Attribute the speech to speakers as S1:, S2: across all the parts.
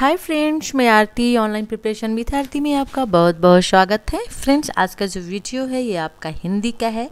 S1: हाय friends मैं Aarti online preparation with Aarti में आपका बहुत बहुत स्वागत है फ्रेंड्स आज का जो वीडियो है ये आपका हिंदी का है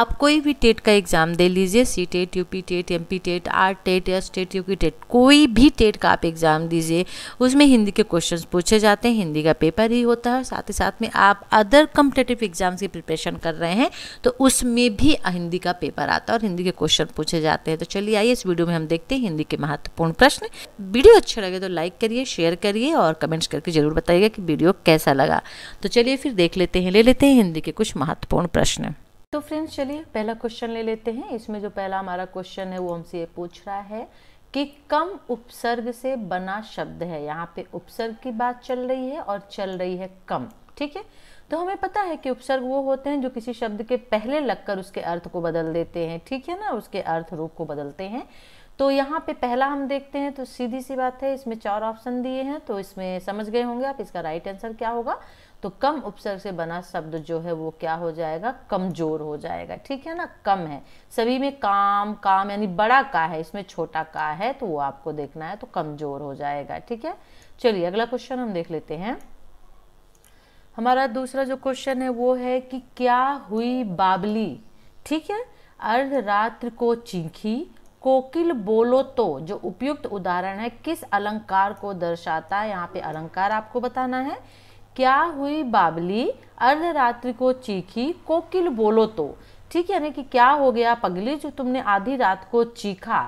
S1: आप कोई भी टेट का एग्ज़ाम दे लीजिए C TET U P TET M P TET R TET या स्टेट यू की टेट कोई भी टेट का आप एग्ज़ाम दीजिए उसमें हिंदी के क्वेश्चन पूछे जाते हैं हिंदी का पेपर ही होता है साथ ही साथ में आप अदर कम्पिटेटिव एग्ज़ाम्स की प्रिपरेशन कर रहे हैं तो उसमें भी हिंदी का पेपर आता है और हिंदी के क्वेश्चन पूछे जाते हैं तो चलिए आइए इस वीडियो में हम देखते हैं हिंदी के महत्वपूर्ण प्रश्न वीडियो अच्छा लगे तो लाइक करिए शेयर करिए और कमेंट्स करके ज़रूर बताइएगा कि वीडियो कैसा लगा तो चलिए फिर देख लेते हैं ले लेते हैं हिंदी के कुछ महत्वपूर्ण प्रश्न तो फ्रेंड्स चलिए पहला क्वेश्चन ले लेते हैं इसमें जो पहला हमारा क्वेश्चन है वो हमसे ये पूछ रहा है कि कम उपसर्ग से बना शब्द है यहाँ पे उपसर्ग की बात चल रही है और चल रही है कम ठीक है तो हमें पता है कि उपसर्ग वो होते हैं जो किसी शब्द के पहले लगकर उसके अर्थ को बदल देते हैं ठीक है ना उसके अर्थ रूप को बदलते हैं तो यहाँ पे पहला हम देखते हैं तो सीधी सी बात है इसमें चार ऑप्शन दिए हैं तो इसमें समझ गए होंगे आप इसका राइट आंसर क्या होगा तो कम उपसर्ग से बना शब्द जो है वो क्या हो जाएगा कमजोर हो जाएगा ठीक है ना कम है सभी में काम काम यानी बड़ा का है इसमें छोटा का है तो वो आपको देखना है तो कमजोर हो जाएगा ठीक है चलिए अगला क्वेश्चन हम देख लेते हैं हमारा दूसरा जो क्वेश्चन है वो है कि क्या हुई बाबली ठीक है अर्धरात्र को चीखी कोकिल बोलो तो जो उपयुक्त उदाहरण है किस अलंकार को दर्शाता है यहाँ पे अलंकार आपको बताना है क्या हुई बाबली अर्धरात्रि को चीखी कोकिल बोलो तो ठीक है यानी कि क्या हो गया पगली जो तुमने आधी रात को चीखा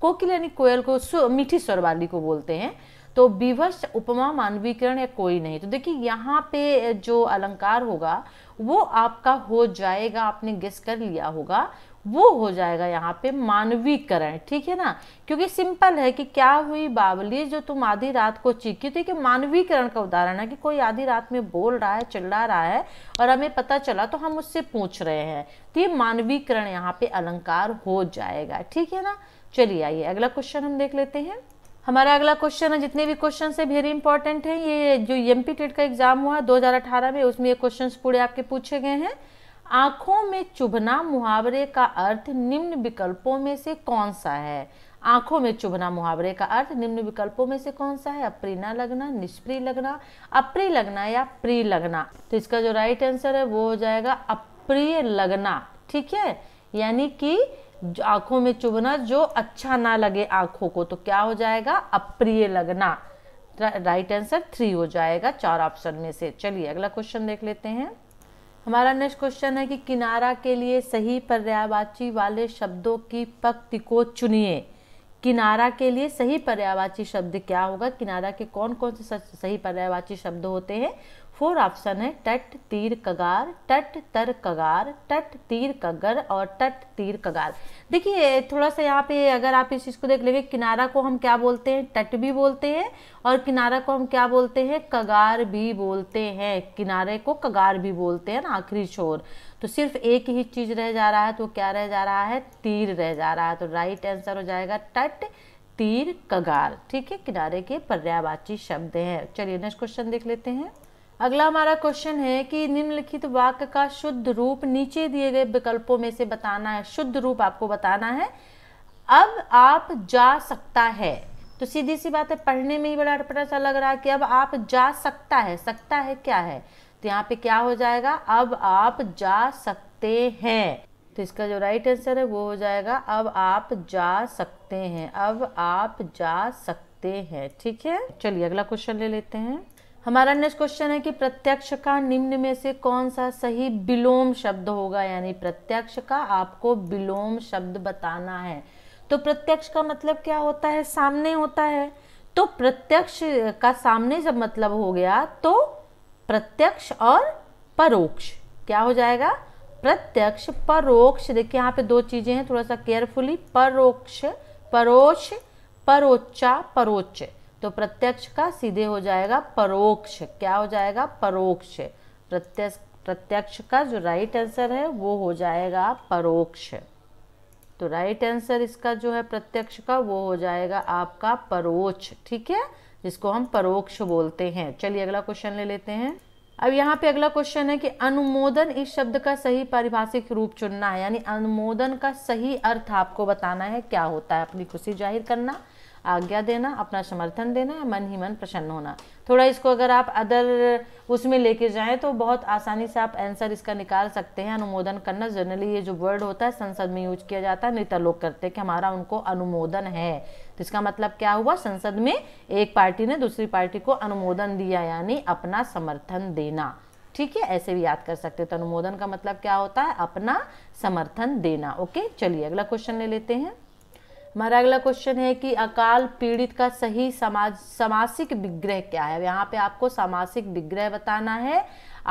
S1: कोकिल यानी कोयल को मीठी स्वर वाली को बोलते हैं तो विवश उपमा मानवीकरण या कोई नहीं तो देखिए यहाँ पे जो अलंकार होगा वो आपका हो जाएगा आपने गेस कर लिया होगा वो हो जाएगा यहाँ पे मानवीकरण ठीक है ना क्योंकि सिंपल है कि क्या हुई बावली जो तुम आधी रात को चीखी थी कि मानवीकरण का उदाहरण है कि कोई आधी रात में बोल रहा है चिल्ला रहा है और हमें पता चला तो हम उससे पूछ रहे हैं तो ये मानवीकरण यहाँ पे अलंकार हो जाएगा ठीक है ना चलिए आइए अगला क्वेश्चन हम देख लेते हैं हमारा अगला क्वेश्चन है जितने भी क्वेश्चन है वेरी इंपॉर्टेंट है ये जो एम e e का एग्जाम हुआ दो में उसमें ये क्वेश्चन पूरे आपके पूछे गए हैं आंखों में चुभना मुहावरे का अर्थ निम्न विकल्पों में से कौन सा है आंखों में चुभना मुहावरे का अर्थ निम्न विकल्पों में से कौन सा है अप्रीना लगना निष्प्रिय लगना अप्रिय लगना या प्रिय लगना तो इसका जो राइट आंसर है वो हो जाएगा अप्रिय लगना ठीक है यानी कि आंखों में चुभना जो अच्छा ना लगे आंखों को तो क्या हो जाएगा अप्रिय लगना राइट आंसर थ्री हो जाएगा चार ऑप्शन में से चलिए अगला क्वेश्चन देख लेते हैं हमारा नेक्स्ट क्वेश्चन है कि किनारा के लिए सही पर्यावाची वाले शब्दों की पक्ति को चुनिए किनारा के लिए सही पर्यावाची शब्द क्या होगा किनारा के कौन कौन से सही पर्यावाची शब्द होते हैं फोर ऑप्शन है टट तीर कगार टट तर कगार टट तीर कगर और टट तीर कगार देखिए थोड़ा सा यहाँ पे अगर आप इस चीज़ को देख लेंगे किनारा को हम क्या बोलते हैं टट भी बोलते हैं और किनारा को हम क्या बोलते हैं कगार भी बोलते हैं किनारे को कगार भी बोलते हैं ना आखिरी छोर तो सिर्फ एक ही चीज़ रह जा रहा है तो क्या रह जा रहा है तीर रह जा रहा है तो राइट आंसर हो जाएगा टट तीर कगार ठीक है किनारे के पर्यावाची शब्द हैं चलिए नेक्स्ट क्वेश्चन देख लेते हैं अगला हमारा क्वेश्चन है कि निम्नलिखित वाक्य का शुद्ध रूप नीचे दिए गए विकल्पों में से बताना है शुद्ध रूप आपको बताना है अब आप जा सकता है तो सीधी सी बात है पढ़ने में ही बड़ा अटपटा सा लग रहा है कि अब आप जा सकता है सकता है क्या है तो यहाँ पे क्या हो जाएगा अब आप जा सकते हैं तो इसका जो राइट आंसर है वो हो जाएगा अब आप जा सकते हैं अब आप जा सकते हैं ठीक है चलिए अगला क्वेश्चन ले लेते हैं हमारा नेक्स्ट क्वेश्चन है कि प्रत्यक्ष का निम्न में से कौन सा सही विलोम शब्द होगा यानी प्रत्यक्ष का आपको विलोम शब्द बताना है तो प्रत्यक्ष का मतलब क्या होता है सामने होता है तो प्रत्यक्ष का सामने जब मतलब हो गया तो प्रत्यक्ष और परोक्ष क्या हो जाएगा प्रत्यक्ष परोक्ष देखिए यहाँ पे दो चीजें हैं थोड़ा सा केयरफुली परोक्ष परोक्ष परोच्चा परोच तो प्रत्यक्ष का सीधे हो जाएगा परोक्ष क्या हो जाएगा परोक्ष प्रत्यक्ष प्रत्यक्ष का जो राइट आंसर है वो हो जाएगा परोक्ष तो राइट आंसर इसका जो है प्रत्यक्ष का वो हो जाएगा आपका परोक्ष ठीक है जिसको हम परोक्ष बोलते हैं चलिए अगला क्वेश्चन ले लेते हैं अब यहाँ पे अगला क्वेश्चन है कि अनुमोदन इस शब्द का सही पारिभाषिक रूप चुनना है यानी अनुमोदन का सही अर्थ आपको बताना है क्या होता है अपनी खुशी जाहिर करना आज्ञा देना अपना समर्थन देना या मन ही मन प्रसन्न होना थोड़ा इसको अगर आप अदर उसमें लेके जाएं तो बहुत आसानी से आप आंसर इसका निकाल सकते हैं अनुमोदन करना जनरली ये जो वर्ड होता है संसद में यूज किया जाता है नेता तो लोग करते हैं कि हमारा उनको अनुमोदन है तो इसका मतलब क्या हुआ संसद में एक पार्टी ने दूसरी पार्टी को अनुमोदन दिया यानी अपना समर्थन देना ठीक है ऐसे भी याद कर सकते तो अनुमोदन का मतलब क्या होता है अपना समर्थन देना ओके चलिए अगला क्वेश्चन ले लेते हैं हमारा अगला क्वेश्चन है कि अकाल पीड़ित का सही समाज सामासिक विग्रह क्या है यहाँ पे आपको सामासिक विग्रह बताना है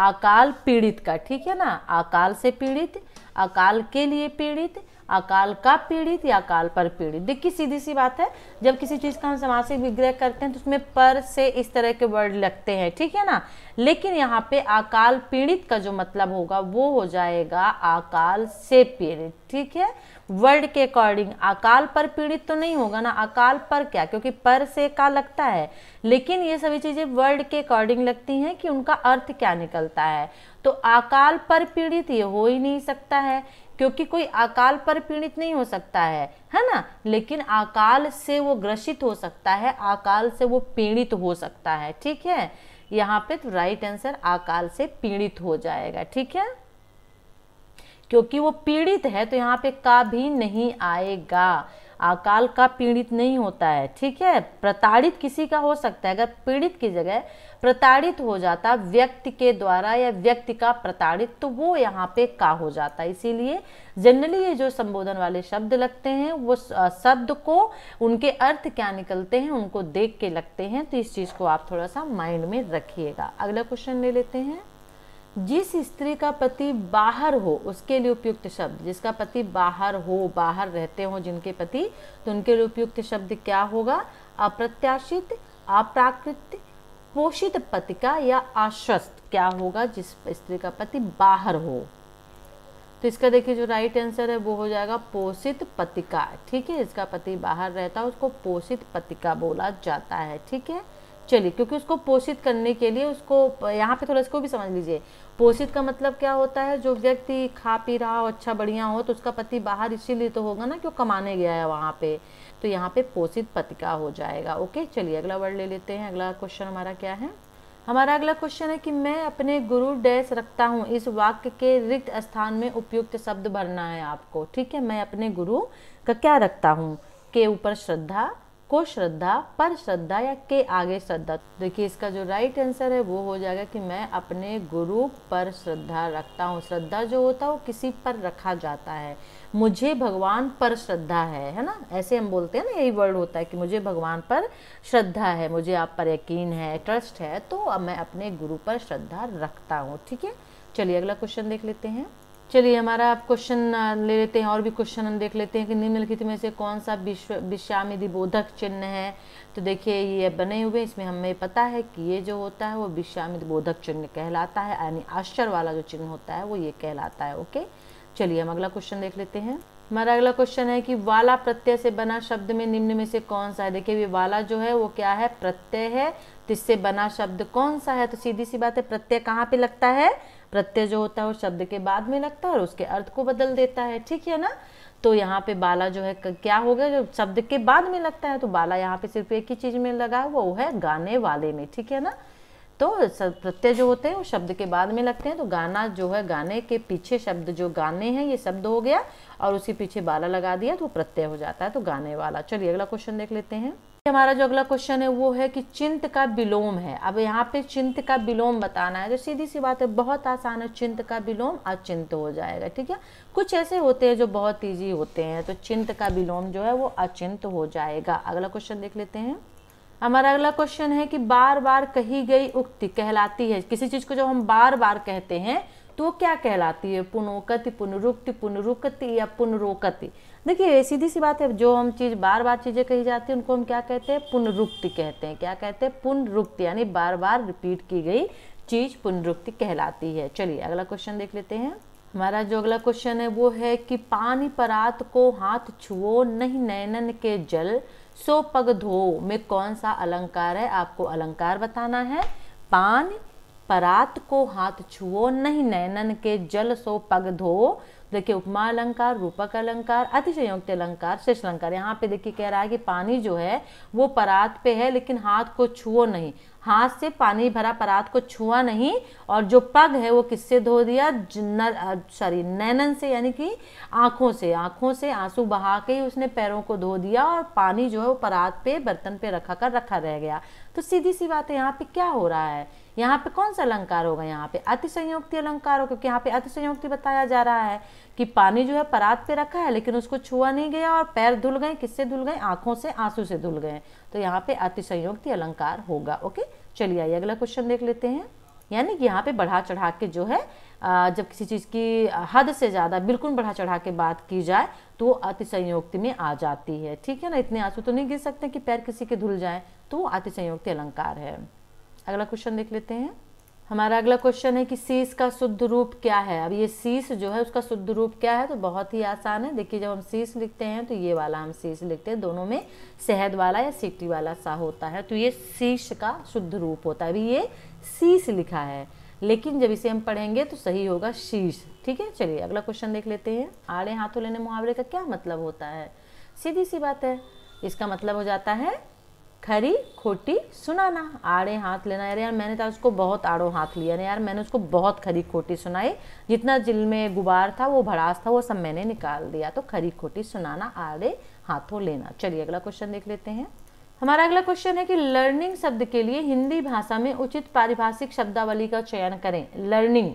S1: अकाल पीड़ित का ठीक है ना अकाल से पीड़ित अकाल के लिए पीड़ित अकाल का पीड़ित या अकाल पर पीड़ित देखिए सीधी सी बात है जब किसी चीज़ का हम समासिक विग्रह करते हैं तो उसमें पर से इस तरह के वर्ड लगते हैं ठीक है ना लेकिन यहाँ पे अकाल पीड़ित का जो मतलब होगा वो हो जाएगा अकाल से पीड़ित ठीक है वर्ड के अकॉर्डिंग अकाल पर पीड़ित तो नहीं होगा ना अकाल पर क्या क्योंकि पर से का लगता है लेकिन ये सभी चीज़ें वर्ड के अकॉर्डिंग लगती हैं कि उनका अर्थ क्या निकलता है तो अकाल पर पीड़ित ये हो ही नहीं सकता है क्योंकि कोई अकाल पर पीड़ित नहीं हो सकता है है ना लेकिन अकाल से वो ग्रसित हो सकता है अकाल से वो पीड़ित हो सकता है ठीक है यहाँ पे तो राइट आंसर अकाल से पीड़ित हो जाएगा ठीक है क्योंकि वो पीड़ित है तो यहाँ पे का भी नहीं आएगा अकाल का पीड़ित नहीं होता है ठीक है प्रताड़ित किसी का हो सकता है अगर पीड़ित की जगह प्रताड़ित हो जाता व्यक्ति के द्वारा या व्यक्ति का प्रताड़ित तो वो यहाँ पे का हो जाता है इसीलिए जनरली ये जो संबोधन वाले शब्द लगते हैं वो शब्द को उनके अर्थ क्या निकलते हैं उनको देख के लगते हैं तो इस चीज़ को आप थोड़ा सा माइंड में रखिएगा अगला क्वेश्चन ले लेते हैं जिस स्त्री का पति बाहर हो उसके लिए उपयुक्त शब्द जिसका पति बाहर हो बाहर रहते हो जिनके पति तो उनके लिए उपयुक्त शब्द क्या होगा अप्रत्याशित अप्राकृत पोषित पतिका या आश्वस्त क्या होगा जिस स्त्री का पति बाहर हो तो इसका देखिए जो राइट आंसर है वो हो जाएगा पोषित पतिका ठीक है इसका पति बाहर रहता है उसको पोषित पतिका बोला जाता है ठीक है चलिए क्योंकि उसको पोषित करने के लिए उसको यहाँ पे थोड़ा इसको भी समझ लीजिए पोषित का मतलब क्या होता है जो व्यक्ति खा पी रहा हो अच्छा बढ़िया हो तो उसका पति बाहर इसीलिए तो होगा ना कि कमाने गया है वहाँ पे तो यहाँ पे पोषित पति का हो जाएगा ओके चलिए अगला वर्ड ले लेते हैं अगला क्वेश्चन हमारा क्या है हमारा अगला क्वेश्चन है कि मैं अपने गुरु डैश रखता हूँ इस वाक्य के रिक्त स्थान में उपयुक्त शब्द भरना है आपको ठीक है मैं अपने गुरु का क्या रखता हूँ के ऊपर श्रद्धा को श्रद्धा पर श्रद्धा या के आगे श्रद्धा देखिए इसका जो राइट आंसर है वो हो जाएगा कि मैं अपने गुरु पर श्रद्धा रखता हूँ श्रद्धा जो होता है वो किसी पर रखा जाता है मुझे भगवान पर श्रद्धा है है ना ऐसे हम बोलते हैं ना यही वर्ड होता है कि मुझे भगवान पर श्रद्धा है मुझे आप पर यकीन है ट्रस्ट है तो मैं अपने गुरु पर श्रद्धा रखता हूँ ठीक है चलिए अगला क्वेश्चन देख लेते हैं चलिए हमारा आप क्वेश्चन ले लेते हैं और भी क्वेश्चन हम देख लेते हैं कि निम्नलिखित में से कौन सा विश्व विश्वामिधि बोधक चिन्ह है तो देखिए ये बने हुए इसमें हमें पता है कि ये जो होता है वो विश्वामित बोधक चिन्ह कहलाता है यानी आश्चर्य वाला जो चिन्ह होता है वो ये कहलाता है ओके चलिए हम अगला क्वेश्चन देख लेते हैं हमारा अगला क्वेश्चन है कि वाला प्रत्यय से बना शब्द में निम्न में से कौन सा है देखिए ये वाला जो है वो क्या है प्रत्यय है तो इससे बना शब्द कौन सा है तो सीधी सी बात है प्रत्यय कहाँ पे लगता है प्रत्यय जो होता है वो शब्द के बाद में लगता है और उसके अर्थ को बदल देता है ठीक है ना तो यहाँ पे बाला जो है क्या हो गया जो शब्द के बाद में लगता है तो बाला यहाँ पे सिर्फ एक ही चीज में लगा हुआ वो है गाने वाले में ठीक है ना तो प्रत्यय जो होते हैं वो शब्द के बाद में लगते हैं तो गाना जो है गाने के पीछे शब्द जो गाने हैं ये शब्द हो गया और उसी पीछे बाला लगा दिया तो प्रत्यय हो जाता है तो गाने वाला चलिए अगला क्वेश्चन देख लेते हैं हमारा जो अगला क्वेश्चन है वो है कि चिंत का विलोम है अब यहाँ पे चिंत का विलोम बताना है तो सीधी सी बात है बहुत आसान है चिंत का विलोम अचिंत हो जाएगा ठीक है कुछ ऐसे होते हैं जो बहुत ईजी होते हैं तो चिंत का विलोम जो है वो अचिंत हो जाएगा अगला क्वेश्चन देख लेते हैं हमारा अगला क्वेश्चन है कि बार बार कही गई उक्ति कहलाती है किसी चीज़ को जब हम बार बार कहते हैं तो वो क्या कहलाती है पुनोकति पुनरुक्ति पुनरुक्ति या पुनरोकति देखिए सीधी सी बात है जो हम चीज़ बार बार चीज़ें कही जाती है उनको हम क्या कहते हैं पुनरुक्ति कहते हैं क्या कहते हैं पुनरुक्ति यानी बार बार रिपीट की गई चीज़ पुनरुक्ति कहलाती है चलिए अगला क्वेश्चन देख लेते हैं हमारा जो अगला क्वेश्चन है वो है कि पानी परात को हाथ छुओ नहीं नैनन के जल सो पग धो में कौन सा अलंकार है आपको अलंकार बताना है पान परात को हाथ छुओ नहीं नैनन के जल सो पग धो देखिए उपमा अलंकार रूपक अलंकार अतिशयोक्त अलंकार शेष अलंकार यहाँ पे देखिए कह रहा है कि पानी जो है वो परात पे है लेकिन हाथ को छुओ नहीं हाथ से पानी भरा परात को छुआ नहीं और जो पग है वो किससे धो दिया सॉरी नैनन से यानी कि आंखों से आंखों से आंसू बहा के ही उसने पैरों को धो दिया और पानी जो है वो परात पे बर्तन पे रखा कर रखा रह गया तो सीधी सी बात है यहाँ पे क्या हो रहा है यहाँ पे कौन सा अलंकार होगा यहाँ पे अतिसंयोक्ति अलंकार हो क्योंकि यहाँ पे अतिसंयोक्ति बताया जा रहा है कि पानी जो है परात पे रखा है लेकिन उसको छुआ नहीं गया और पैर धुल गए किससे धुल गए आंखों से आंसू से धुल गए तो यहाँ पे अतिशयोक्ति अलंकार होगा ओके चलिए आइए अगला क्वेश्चन देख लेते हैं यानी कि यहाँ पे बढ़ा चढ़ा के जो है जब किसी चीज़ की हद से ज़्यादा बिल्कुल बढ़ा चढ़ा के बात की जाए तो वो अतिशयोक्ति में आ जाती है ठीक है ना इतने आंसू तो नहीं गिर सकते कि पैर किसी के धुल जाए तो वो अतिसंयोक्ति अलंकार है अगला क्वेश्चन देख लेते हैं हमारा अगला क्वेश्चन है कि शीश का शुद्ध रूप क्या है अब ये शीश जो है उसका शुद्ध रूप क्या है तो बहुत ही आसान है देखिए जब हम शीश लिखते हैं तो ये वाला हम शीश लिखते हैं दोनों में शहद वाला या सीटी वाला सा होता है तो ये शीश का शुद्ध रूप होता है अभी ये शीश लिखा है लेकिन जब इसे हम पढ़ेंगे तो सही होगा शीश ठीक है चलिए अगला क्वेश्चन देख लेते हैं आड़े हाथों लेने मुहावरे का क्या मतलब होता है सीधी सी बात है इसका मतलब हो जाता है खरी खोटी सुनाना आड़े हाथ लेना अरे यार मैंने तो उसको बहुत आड़ो हाथ लिया ना यार मैंने उसको बहुत खरी खोटी सुनाई जितना जिल में गुबार था वो भड़ास था वो सब मैंने निकाल दिया तो खरी खोटी सुनाना आड़े हाथों लेना चलिए अगला क्वेश्चन देख लेते हैं हमारा अगला क्वेश्चन है कि लर्निंग शब्द के लिए हिंदी भाषा में उचित पारिभाषिक शब्दावली का चयन करें लर्निंग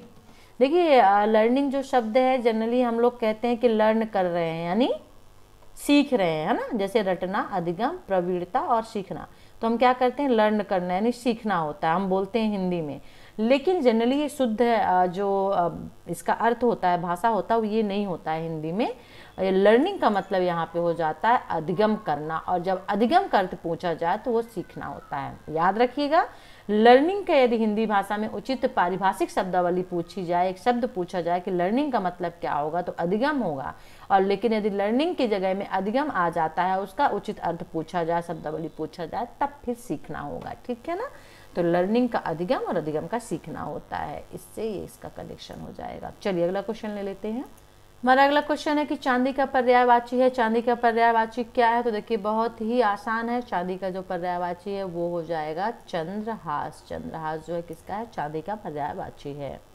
S1: देखिए लर्निंग जो शब्द है जनरली हम लोग कहते हैं कि लर्न कर रहे हैं यानी सीख रहे हैं है ना जैसे रटना अधिगम प्रवीणता और सीखना तो हम क्या करते हैं लर्न करना यानी सीखना होता है हम बोलते हैं हिंदी में लेकिन जनरली ये शुद्ध जो इसका अर्थ होता है भाषा होता है वो ये नहीं होता है हिंदी में लर्निंग का मतलब यहाँ पे हो जाता है अधिगम करना और जब अधिगम अर्थ पूछा जाए तो वो सीखना होता है याद रखिएगा लर्निंग का यदि हिंदी भाषा में उचित पारिभाषिक शब्दावली पूछी जाए एक शब्द पूछा जाए कि लर्निंग का मतलब क्या होगा तो अधिगम होगा और लेकिन यदि लर्निंग की जगह में अधिगम आ जाता है उसका उचित अर्थ पूछा जाए शब्दावली पूछा जाए तब फिर सीखना होगा ठीक है ना तो लर्निंग का अधिगम और अधिगम का सीखना होता है इससे ये इसका कनेक्शन हो जाएगा चलिए अगला क्वेश्चन ले लेते हैं हमारा अगला क्वेश्चन है कि चांदी का पर्यायवाची है चांदी का पर्यायवाची क्या है तो देखिए बहुत ही आसान है चांदी का जो पर्यायवाची है वो हो जाएगा चंद्रहास चंद्रहास जो है किसका है चांदी का पर्यायवाची है